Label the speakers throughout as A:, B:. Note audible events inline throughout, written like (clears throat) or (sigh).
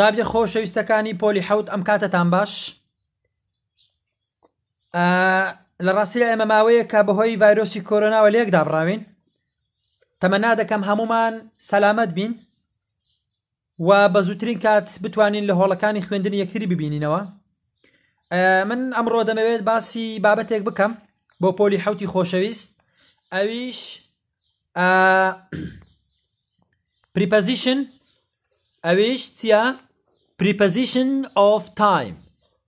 A: تابێ خۆشەویستەکانی پۆلی حەوت ئەم کاتتان باش لە ڕاستی لە ئێمە ماوەیە کە بەهۆی ڤایرۆسی کۆرۆناوە لەیەک دابڕاوین تەمەنا دەکەم هەمومان سەلامت بین و بە زووترین کات بتوانین لە هۆڵەکانی خوێندنی یەکتری ببینینەوە من ئەمڕۆ دەمەوێت باسی بابەتێک بکەم بۆ پۆلی حوتی خۆشەویست ئەویش پریپەزیشن (clears throat) ئەویش چییە؟ پریپەزیشن of تایم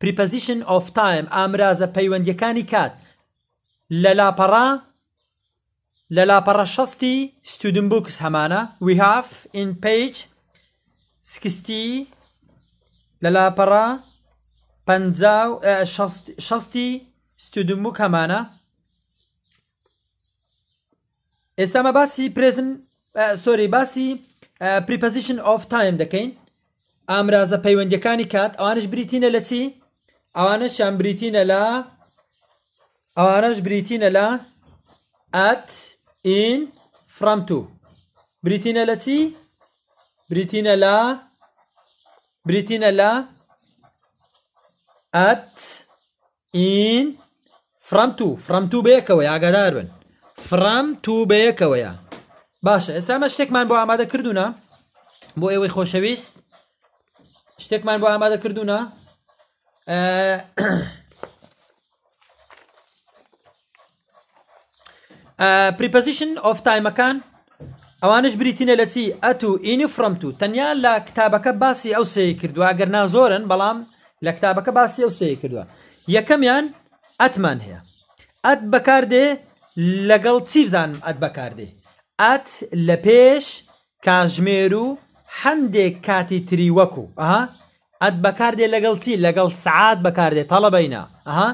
A: پریپەزیشن of تایم ئامرازە پەیوەندیەکانی کات لە لاپەڕا لە لاپەڕە شەستی ستودن بوکس هەمانە ویهاف in page سکستی لە لاپەڕا شەستی ستودن بوک هەمانە ئێستا مە باسی پرزن سۆری باسی پریپەزیشن of تایم دەکەین ئامرازە پەیوەندیەکانی کات ئەوانش بریتینە لە چی ئەوانە شان بریتینە لە ئەوانەش بریتینە لە ئەت ئین فرامتو بریتینە لە چی بریتینە لە بریتینە لە ئەت ئین فرامتو فرامتو بەیەکەوە ئاگادار بن فرامتو بەیەکەوەیە باشە ئێستا ئەمە شتێکمان بۆ ئامادە کردوونە بۆ ئێوەی خۆشەویست شتێکمان بۆ ئامادە کردوونە پریپەزیشن ئۆف تایمەکان ئەوانش بریتینە لە چی ئەت و ئینی فرەمت و تەنیا لە کتابەکە باسی ئەو سەیە کردووە ئەگەر نازۆرن بەڵام لە کتابەکە باسی ئەو سەیە کردووە یەکەمیان ئەتمان هەیە ئەت بەکاردێ لەگەڵ چی بزانم ئەت بەکاردێ ئەت لە پێش کاژمێر و هەندێک کاتی تری وەکو ئەها ئەت بەکاردێ لەگەڵ چی لەگەڵ سعات بەکاردێ تەڵەبینە ئەها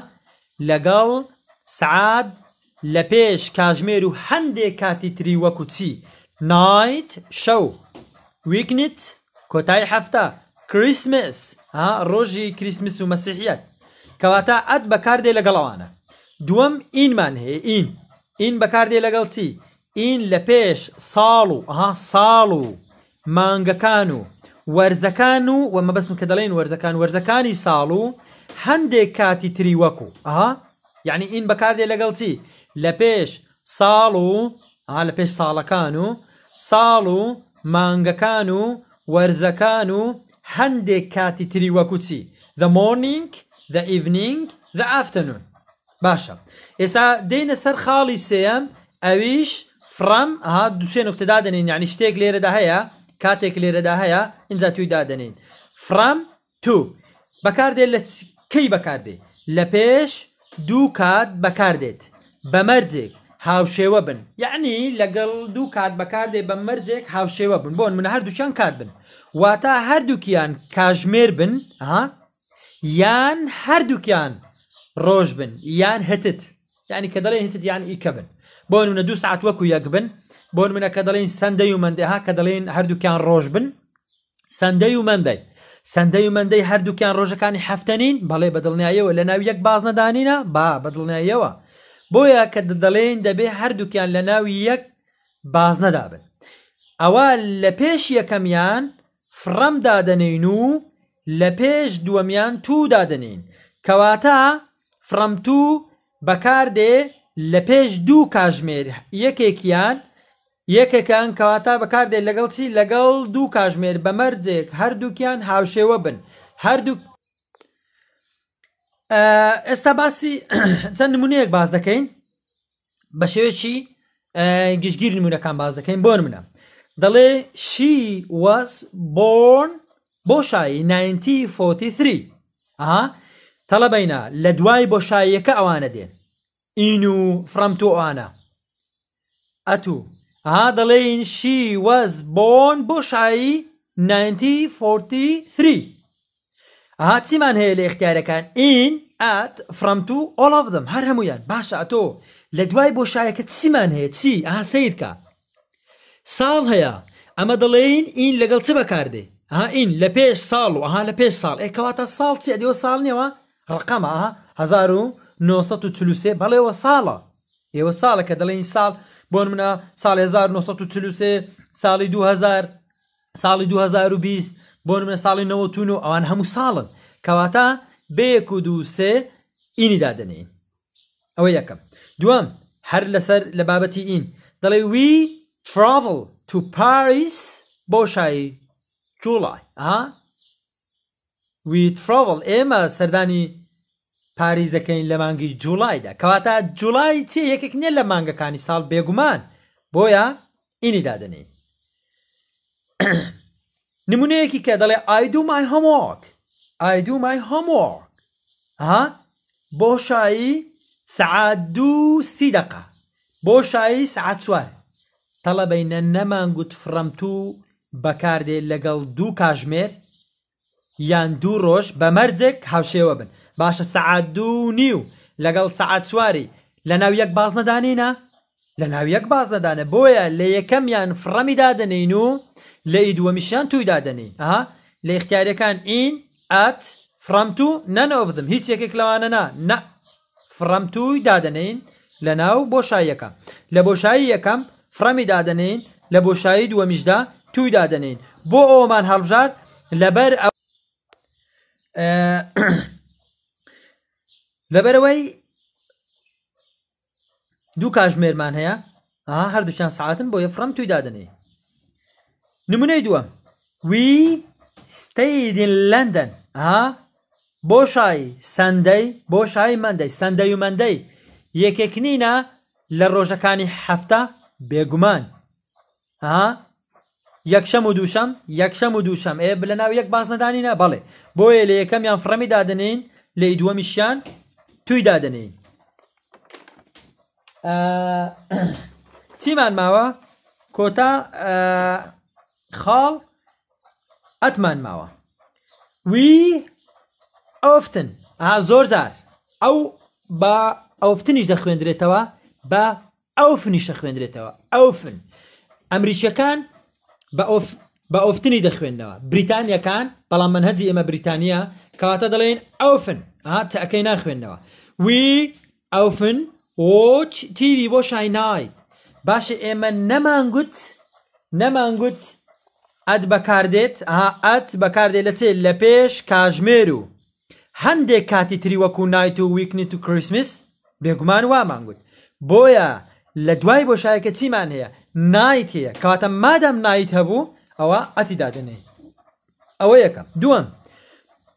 A: لەگەڵ سعاد لە پێش کاژمێر و هەندێک کاتی تری وەکو چی نایت شەو ویکنت کۆتای هەفتە کریسمس ڕۆژی کریسمس و مەسیحیت کەواتە ئەت بەکاردێ لەگەڵەوانە دووەم ئینمان هەیە ئین ئین بەکاردێ لەگەڵ چی؟ ئین لە پێش ساڵ و ئەها ساڵ و مانگەکان و وەرزەکان و وەمە بەسم کە دەڵێن وەرزەکان وەرزەکانی ساڵ و هەندێک کاتی تری وەکو ئا یعنی ئین بەکاردێ لەگەڵ چی لە پێش ساڵ و لە پێش ساڵەکان و ساڵ و مانگەکان و وەرزەکان و هەندێک کاتی تری وەکو چی the morning the evening the afternoon باشە ئێستا دێنە سەر خاڵی سێم ئەویش فرام ها دوسێ نقطەدا دەنین یعنی شتێک لێرەدا هەیە کاتێک لێرەدا هەیە اینجا توی دادنین فرام تو بەکاردێت لە کەی بەکاردێ لە پێش دوو کات بەکاردێت بەمەرجێک هاوشێوە بن یعنی لەگەڵ دوو کات بەکاردێ بە مەرجێک هاوشێوە بن بۆن منە هەردووچیان کات بن واتە هەردووکیان کاژمێر بن ها یان هەردووکیان ڕۆژ بن یان هتت یعنی کە دەڵێن هتت یان ئیکە بن بۆن منە دوو ساعت وەکو یەک بن بۆن منە کە دەڵین سندەی و مندەها کە دەڵێن هەردووکیان ڕۆژ بن سندەی و مندەی سندەی و مندەی هەردووکیان ڕۆژەکانی هەفتەنین بەڵێ بەدڵنیایەوە لە ناو یەک باز نەدانینە با بەدڵنیایەوە بۆیە کە دەڵێن دەبێ هەردووکیان لە ناوی یەک باز نەدابن ئەوە لە پێش یەکەمیان فڕەم دادەنین و لە پێش دووەمیان تو دادنین کەواتە فڕەمتو بەکاردێ لە پێش دوو کاژمێر یەکێکیان یەکێکان کەواتا بەکاردێت لەگەڵ چی لەگەڵ دوو کاژمێر بە مەرجێک هەردووکیان هاوشێوە بن هەردوو ئێستا باسی (coughs) چەند نمونەیەک باز دەکەین بە شێوێکی گشتگیر نمونونەکان باز دەکەین بۆن منە دەڵێ شی وەس بۆن بۆشایی 1943 ئاها تەڵەبینە لە دوای بۆشاییەکە ئەوانە دێن ئین و فرەمتۆ ئەوانە ئەتوو ها دەڵێن شی وەز بۆن بۆ شایی 1943 ئاها چیمان هەیە لە ئختیارەکان ئین ئات فرەمتو ئۆڵافدەم هەر هەمویان باشە ئەتۆ لە دوای بۆ شایەکە چیمان هەیە چی ئاها سیرکە ساڵ هەیە ئەمە دەڵێن ئین لەگەڵ چ بەکاردێ ها ئین لە پێش ساڵ و ئەها لە پێش ساڵ ئێکەواتە ساڵ چی ئەدیوە ساڵ نیەوە ڕقەمە 1940 بەڵێەوە ساڵە ئێوە ساڵە کە دەڵێن ساڵ بۆ منە ساڵ 1940 ساڵی 2000 ساڵی 2020 بۆ منە ساڵی 90 و ئەوان هەموو ساڵن کەواتە بەیەک و دووسێ ئینیدا دەنێن ئەوە یەکەم دوم هەر لەسەر لە بابەتی ئین دەڵێ وی travel to Paris بۆشایی جوڵای ئا وی travel ئێمە سەردانی پاریز دەکەین لە مانگی جوڵایدا کەواتە جوڵای چی یەکێک نیە لە مانگەکانی ساڵ بێگومان بۆیە ئینی دادنین (coughs) نمونەیەکی کە دەڵێ ئایدومای هەمۆک ئایدومای هەمۆک ها بۆ شایی سعات دوو سی دقه بۆ شایی سعات سووار تەڵەبینە نەمانگووت فرەمتوو بەکاردێت لەگەڵ دوو کاژمێر یان دوو ڕۆژ بە مەرجێک هاوشێوە بن باشە سعات دوو نیو لەگەڵ سعات سواری لە ناو یەک باز نەدانینە لە ناو یەک باز نەدانە بۆیە لە یەکەمیان فڕەمی دادنین و لە ئی دووەمیشیان توی دادنین ئەها لە اختیارەکان ئین ئەت فرەمت و نەنەوەبدم هیچ یەکێک لەوانە نا نە فرەمت وی دادنین لە ناو بۆشاییەکە لە بۆشایی یەکەم فرەمی دادنین لە بۆشایی دووەمیشدا توی دادنین بۆ ئەومان هەڵبژار لەبەر ئەو لەبەرەوەی دوو کاژمێرمان هەیە ئاها هەردووچیان ساعتم بۆ یە فرەم توی دادنێ نمونەی دووە وی ستەیدین لەندەن ئا بۆ شایی سندەی بۆ شایی مندەی سندەی و مندەی یەکێکنینە لە ڕۆژەکانی هەفتە بێگومان ئا یەکشەم و دووشەم یەکشەم و دووشەم ئێ بلە ناو یەک باز نەدانینە بەڵێ بۆیە لە یەکەمیان فرەمی دادنین لە دووەمیشیان توی دادنین (coughs) چیمان ماوە کۆتا خاڵ ئەتمان ماوە وی ئەوفتن ئا زۆر زار ئەو با ئەوفتنیش دەخوێندرێتەوە بە ئەوفنیشە خوێندرێتەوە ئەوفن ئەمریکیەکان بە ئۆفتنی دەخوێندنەوە بریتانیەکان بەڵام من هەجی ئێمە بریتانیا کەواتە دەڵێن ئەوفن تەکەی ناخوێندنەوە وی ئەوفن وچ تیری بۆ شاینای باشە ئێمە نەمانگووت نەمانگووت ئەت بەکاردێت ئەت بەکاردێت لە چێ لە پێش کاژمێر و هەندێک کاتی تری وەکو نایت و ویکنیت و کریسمس بێگومان وامانگووت بۆیە لە دوای بۆشایەکە چیمان هەیە نایت هەیە کاتە مادەم نایت هەبوو ئەوە ئەتی دادنێ ئەوە یەکەم دووەم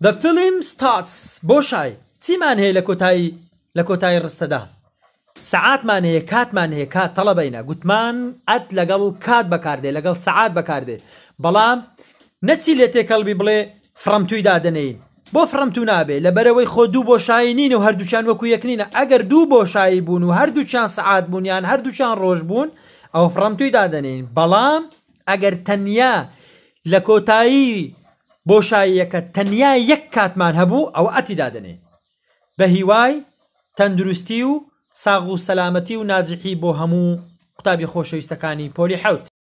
A: The film starts بۆشای چیمان هەیە لە کۆتایی لە کۆتایی ڕستەدا سعاتمان هەیە کاتمان هەیە کات تەڵەبینە گوتمان ئەت لەگەڵ کات بەکاردێ لەگەڵ سعات بەکاردێ بەڵام نەچی لێ تێکەڵبی بڵێ فرەمتووی دادنین بۆ فرەمتو نابێ لە بەرەوەی خۆ دوو بۆشایی نین و هەردووچان وەکو یەکنینە ئەگەر دوو بۆشایی بوون و هەردووچان سعات بوونیان هەردووچان ڕۆژ بوون ئەو فرەمتووی دادنین بەڵام ئەگەر تەنیا لە کۆتایی بۆشاییەکە تەنیا یەک کاتمان هەبوو ئەوە ئەتیدادنێ بە هیوای تەندروستی و ساغ و سەلامەتی و نازحی بۆ هەموو قوتابی خۆشەویستەکانی پۆلی حوت